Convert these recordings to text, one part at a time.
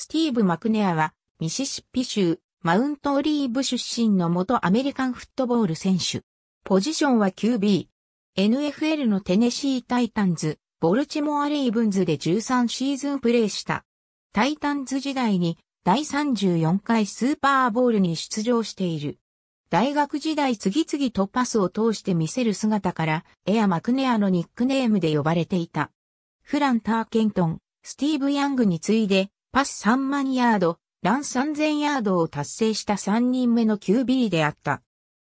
スティーブ・マクネアは、ミシシッピ州、マウントオリーブ出身の元アメリカンフットボール選手。ポジションは QB。NFL のテネシー・タイタンズ、ボルチモア・レイブンズで13シーズンプレーした。タイタンズ時代に第34回スーパーボールに出場している。大学時代次々とパスを通して見せる姿から、エア・マクネアのニックネームで呼ばれていた。フラン・ターケントン、スティーブ・ヤングに次いで、パス3万ヤード、ラン3000ヤードを達成した3人目の QB であった。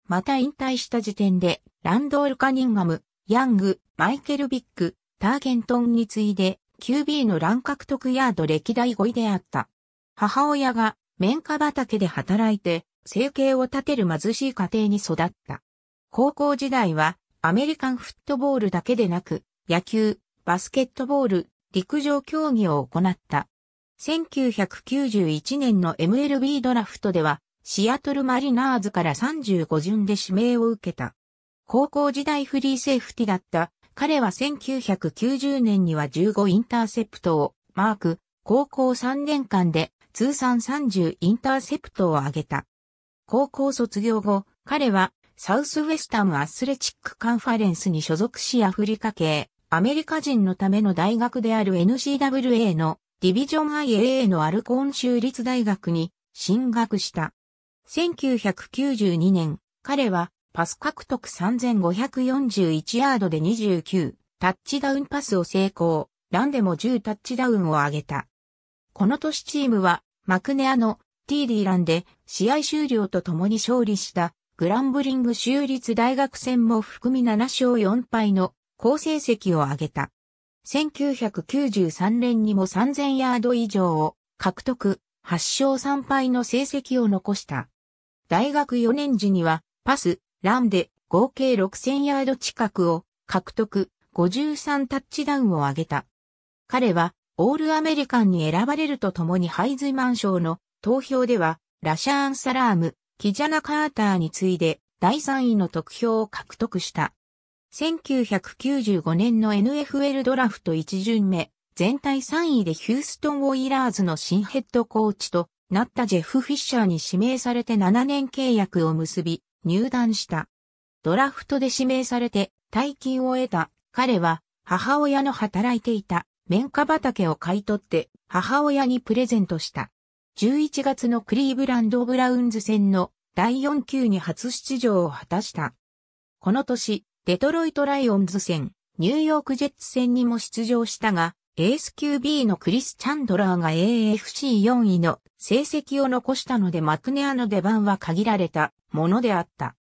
また引退した時点で、ランドール・カニンガム、ヤング、マイケル・ビッグ、ターゲントンに次いで、QB のラン獲得ヤード歴代5位であった。母親が、綿花畑で働いて、生計を立てる貧しい家庭に育った。高校時代は、アメリカンフットボールだけでなく、野球、バスケットボール、陸上競技を行った。1991年の MLB ドラフトでは、シアトルマリナーズから35巡で指名を受けた。高校時代フリーセーフティだった彼は1990年には15インターセプトをマーク、高校3年間で通算30インターセプトを挙げた。高校卒業後、彼はサウスウェスタムアスレチックカンファレンスに所属しアフリカ系アメリカ人のための大学である NCWA のディビジョン IAA のアルコーン州立大学に進学した。1992年、彼はパス獲得3541ヤードで29タッチダウンパスを成功、ランでも10タッチダウンを上げた。この年チームはマクネアの TD ランで試合終了とともに勝利したグランブリング州立大学戦も含み7勝4敗の好成績を挙げた。1993年にも3000ヤード以上を獲得、8勝3敗の成績を残した。大学4年時には、パス、ランで合計6000ヤード近くを獲得、53タッチダウンを挙げた。彼は、オールアメリカンに選ばれるとともにハイズマン賞の投票では、ラシャーン・サラーム、キジャナ・カーターに次いで第3位の得票を獲得した。1995年の NFL ドラフト1巡目、全体3位でヒューストン・オイラーズの新ヘッドコーチとなったジェフ・フィッシャーに指名されて7年契約を結び、入団した。ドラフトで指名されて大金を得た彼は母親の働いていた綿花畑を買い取って母親にプレゼントした。11月のクリーブランド・ブラウンズ戦の第4級に初出場を果たした。この年、デトロイトライオンズ戦、ニューヨークジェッツ戦にも出場したが、エース QB のクリス・チャンドラーが AFC4 位の成績を残したのでマクネアの出番は限られたものであった。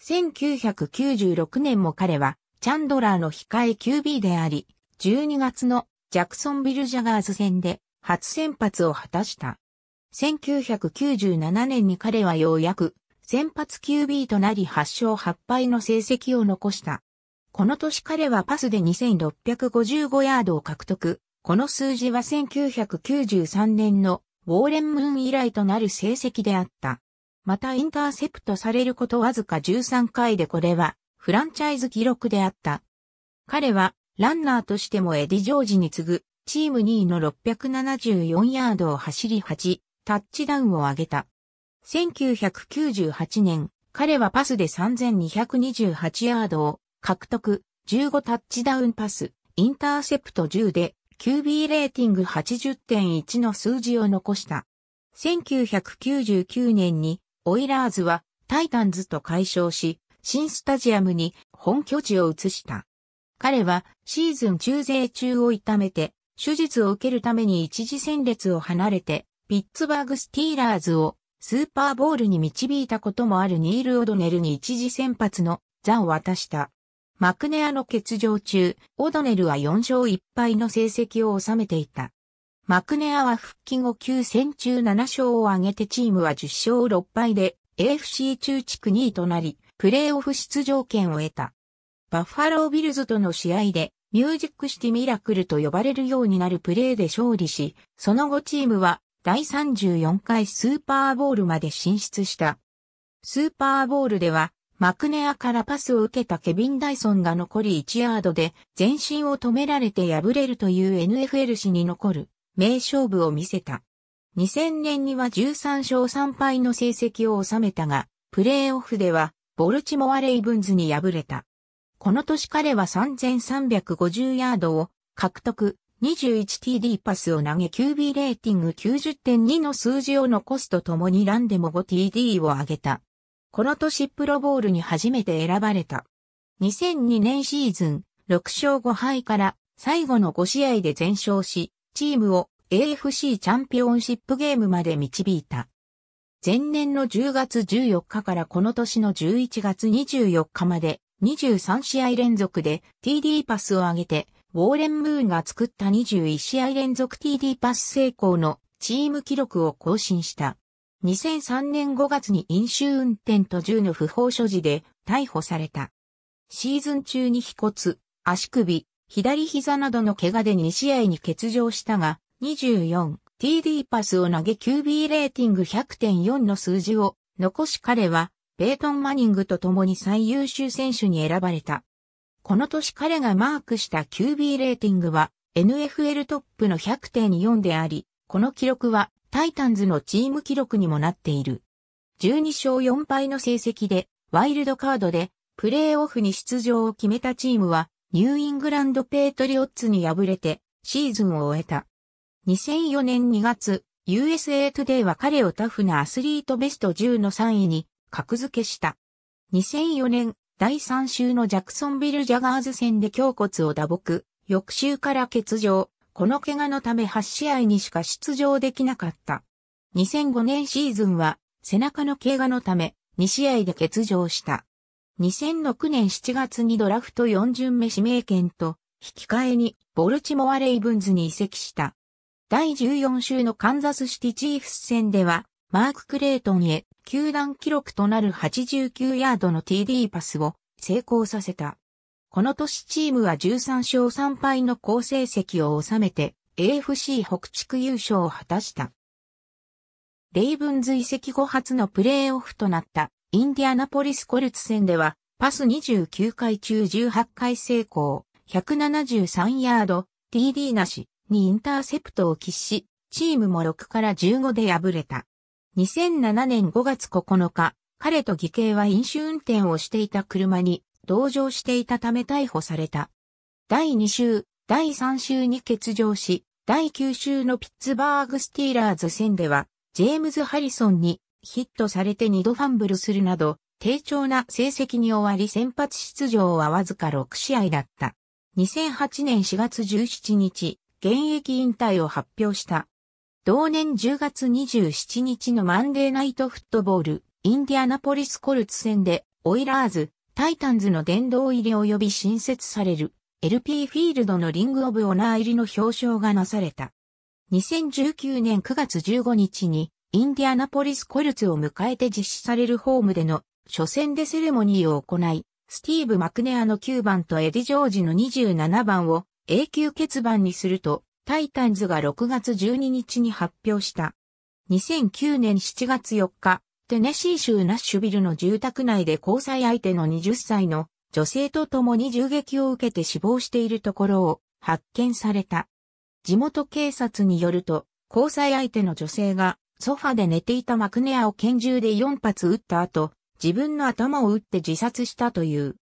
1996年も彼はチャンドラーの控え QB であり、12月のジャクソンビル・ジャガーズ戦で初先発を果たした。1997年に彼はようやく先発 QB となり8勝8敗の成績を残した。この年彼はパスで2655ヤードを獲得。この数字は1993年のウォーレン・ムーン以来となる成績であった。またインターセプトされることわずか13回でこれはフランチャイズ記録であった。彼はランナーとしてもエディ・ジョージに次ぐチーム2位の674ヤードを走り8タッチダウンを上げた。1998年、彼はパスで3228ヤードを獲得、15タッチダウンパス、インターセプト10で QB レーティング80.1の数字を残した。1999年にオイラーズはタイタンズと解消し、新スタジアムに本拠地を移した。彼はシーズン中税中を痛めて、手術を受けるために一時戦列を離れて、ピッツバーグスティーラーズをスーパーボールに導いたこともあるニール・オドネルに一時先発の座を渡した。マクネアの欠場中、オドネルは4勝1敗の成績を収めていた。マクネアは復帰後9戦中7勝を挙げてチームは10勝6敗で AFC 中地区2位となり、プレーオフ出場権を得た。バッファロービルズとの試合でミュージックシティミラクルと呼ばれるようになるプレーで勝利し、その後チームは第34回スーパーボールまで進出した。スーパーボールでは、マクネアからパスを受けたケビン・ダイソンが残り1ヤードで前進を止められて敗れるという NFL 史に残る名勝負を見せた。2000年には13勝3敗の成績を収めたが、プレーオフではボルチモア・レイブンズに敗れた。この年彼は3350ヤードを獲得、21TD パスを投げ QB レーティング90.2の数字を残すとともにランでも 5TD を上げた。この年プロボールに初めて選ばれた。2002年シーズン、6勝5敗から最後の5試合で全勝し、チームを AFC チャンピオンシップゲームまで導いた。前年の10月14日からこの年の11月24日まで23試合連続で TD パスを上げてウォーレン・ムーが作った21試合連続 TD パス成功のチーム記録を更新した。2003年5月に飲酒運転と銃の不法所持で逮捕された。シーズン中に飛骨、足首、左膝などの怪我で2試合に欠場したが、24TD パスを投げ QB レーティング100.4の数字を残し彼は、ベイトン・マニングと共に最優秀選手に選ばれた。この年彼がマークした QB レーティングは NFL トップの100.4であり、この記録はタイタンズのチーム記録にもなっている。12勝4敗の成績で、ワイルドカードで、プレーオフに出場を決めたチームは、ニューイングランドペートリオッツに敗れて、シーズンを終えた。2004年2月、USA Today は彼をタフなアスリートベスト10の3位に格付けした。2004年第3週のジャクソンビル・ジャガーズ戦で胸骨を打撲、翌週から欠場、この怪我のため8試合にしか出場できなかった。2005年シーズンは背中の怪我のため2試合で欠場した。2006年7月にドラフト4巡目指名権と引き換えにボルチモアレイブンズに移籍した。第14週のカンザスシティチーフス戦ではマーク・クレイトンへ、球団記録となる89ヤードの TD パスを成功させた。この年チームは13勝3敗の好成績を収めて AFC 北地区優勝を果たした。レイブンズ移籍後初のプレーオフとなったインディアナポリスコルツ戦ではパス29回中18回成功、173ヤード、TD なしにインターセプトを喫し、チームも6から15で敗れた。2007年5月9日、彼と義兄は飲酒運転をしていた車に同乗していたため逮捕された。第2週、第3週に欠場し、第9週のピッツバーグスティーラーズ戦では、ジェームズ・ハリソンにヒットされて2度ファンブルするなど、低調な成績に終わり先発出場はわずか6試合だった。2008年4月17日、現役引退を発表した。同年10月27日のマンデーナイトフットボール、インディアナポリスコルツ戦で、オイラーズ、タイタンズの殿堂入り及び新設される、LP フィールドのリングオブオナー入りの表彰がなされた。2019年9月15日に、インディアナポリスコルツを迎えて実施されるホームでの初戦でセレモニーを行い、スティーブ・マクネアの9番とエディ・ジョージの27番を永久欠番にすると、タイタンズが6月12日に発表した。2009年7月4日、テネシー州ナッシュビルの住宅内で交際相手の20歳の女性と共に銃撃を受けて死亡しているところを発見された。地元警察によると、交際相手の女性がソファで寝ていたマクネアを拳銃で4発撃った後、自分の頭を撃って自殺したという。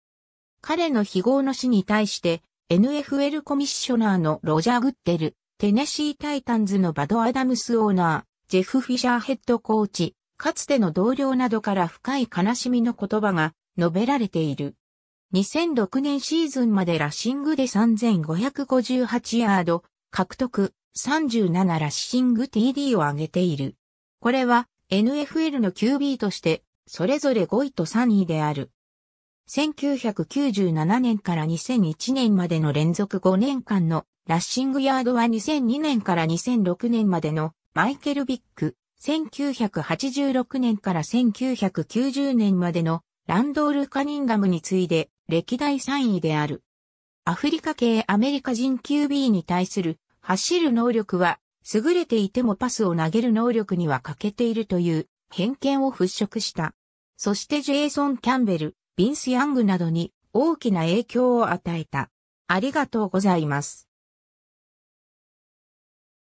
彼の非業の死に対して NFL コミッショナーのロジャー・グッデル、テネシー・タイタンズのバド・アダムスオーナー、ジェフ・フィシャーヘッドコーチ、かつての同僚などから深い悲しみの言葉が述べられている。2006年シーズンまでラッシングで3558ヤード、獲得、37ラッシング TD を挙げている。これは NFL の QB として、それぞれ5位と3位である。1997年から2001年までの連続5年間のラッシングヤードは2002年から2006年までのマイケル・ビック、1986年から1990年までのランドール・カニンガムに次いで歴代3位である。アフリカ系アメリカ人 QB に対する走る能力は優れていてもパスを投げる能力には欠けているという偏見を払拭した。そしてジェイソン・キャンベル、ビンス・ヤングなどに大きな影響を与えた。ありがとうございます。